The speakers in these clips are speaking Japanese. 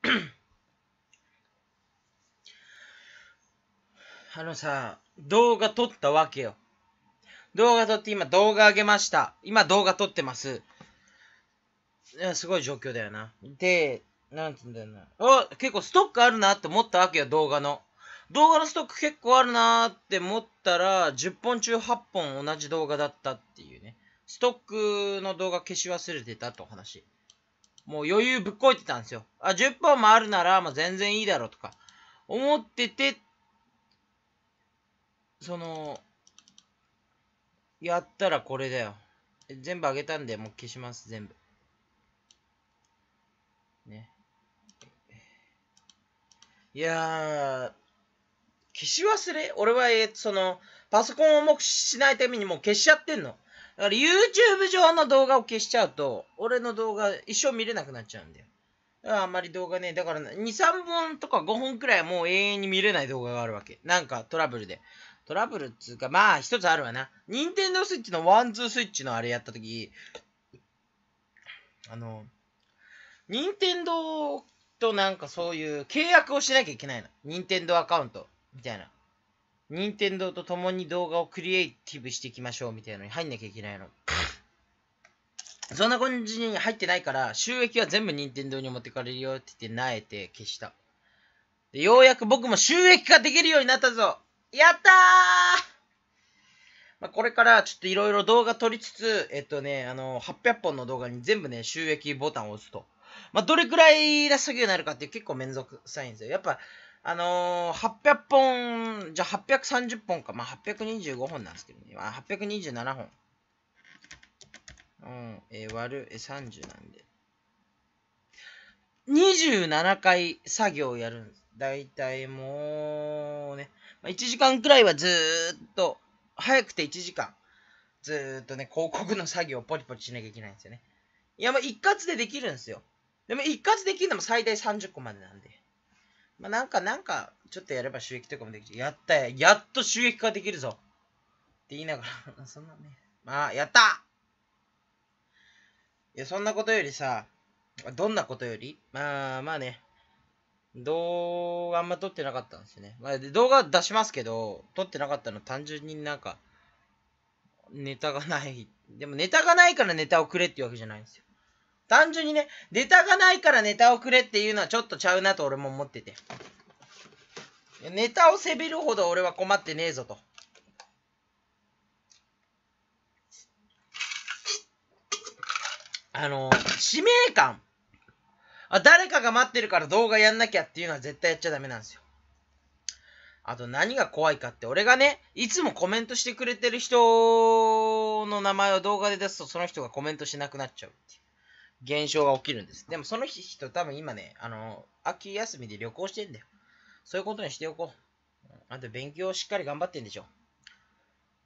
あのさ、動画撮ったわけよ。動画撮って今動画上げました。今動画撮ってます。いや、すごい状況だよな。で、なん言うんだよな。あ、結構ストックあるなって思ったわけよ、動画の。動画のストック結構あるなって思ったら、10本中8本同じ動画だったっていうね。ストックの動画消し忘れてたと話。もう余裕ぶっこいてたんですよ。あ、10本もあるなら、もう全然いいだろうとか、思ってて、その、やったらこれだよ。全部あげたんで、もう消します、全部。ね。いや消し忘れ俺は、えその、パソコンを重くしないためにもう消しちゃってんの。だから YouTube 上の動画を消しちゃうと、俺の動画一生見れなくなっちゃうんだよ。だからあんまり動画ね、だから2、3本とか5本くらいもう永遠に見れない動画があるわけ。なんかトラブルで。トラブルっつうか、まあ一つあるわな。任天堂スイッチのワンツースイッチのあれやったとき、あの、任天堂となんかそういう契約をしなきゃいけないの。任天堂アカウントみたいな。任天堂と共に動画をクリエイティブしていきましょうみたいなのに入んなきゃいけないの。そんな感じに入ってないから、収益は全部任天堂に持ってかれるよって言って、なえて消した。で、ようやく僕も収益化できるようになったぞやったーまあ、これからちょっといろいろ動画撮りつつ、えっとね、あの、800本の動画に全部ね、収益ボタンを押すと。まあ、どれくらい出す作業になるかって結構面倒くさいんですよ。やっぱ、あのー、800本、じゃあ830本か。まあ、825本なんですけどね。あ、827本。うん、え割る、え30なんで。27回作業をやるんです。だいたいもうね、まあ、1時間くらいはずーっと、早くて1時間、ずーっとね、広告の作業をポリポリしなきゃいけないんですよね。いや、まあ一括でできるんですよ。でも一括できるのも最大30個までなんで。まあ、なんか、なんか、ちょっとやれば収益とかもできて、やったや、やっと収益化できるぞって言いながら そんなね、まあ、やったいや、そんなことよりさ、どんなことよりまあ、まあね、動画あんま撮ってなかったんですよね。まあ、動画出しますけど、撮ってなかったの単純になんか、ネタがない。でもネタがないからネタをくれっていうわけじゃないんですよ。単純にね、ネタがないからネタをくれっていうのはちょっとちゃうなと俺も思ってて。ネタをせびるほど俺は困ってねえぞと。あの、使命感。あ、誰かが待ってるから動画やんなきゃっていうのは絶対やっちゃダメなんですよ。あと何が怖いかって、俺がね、いつもコメントしてくれてる人の名前を動画で出すとその人がコメントしなくなっちゃうっていう。現象が起きるんです。でもその人多分今ね、あの、秋休みで旅行してんだよ。そういうことにしておこう。あと勉強をしっかり頑張ってんでしょ。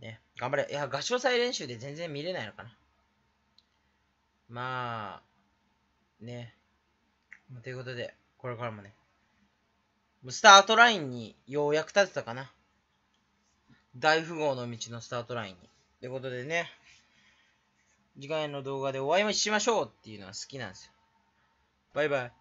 ね、頑張れ。いや、合唱祭練習で全然見れないのかな。まあ、ね。ということで、これからもね、スタートラインにようやく立てたかな。大富豪の道のスタートラインに。ということでね、次回の動画でお会いしましょうっていうのは好きなんですよ。バイバイ。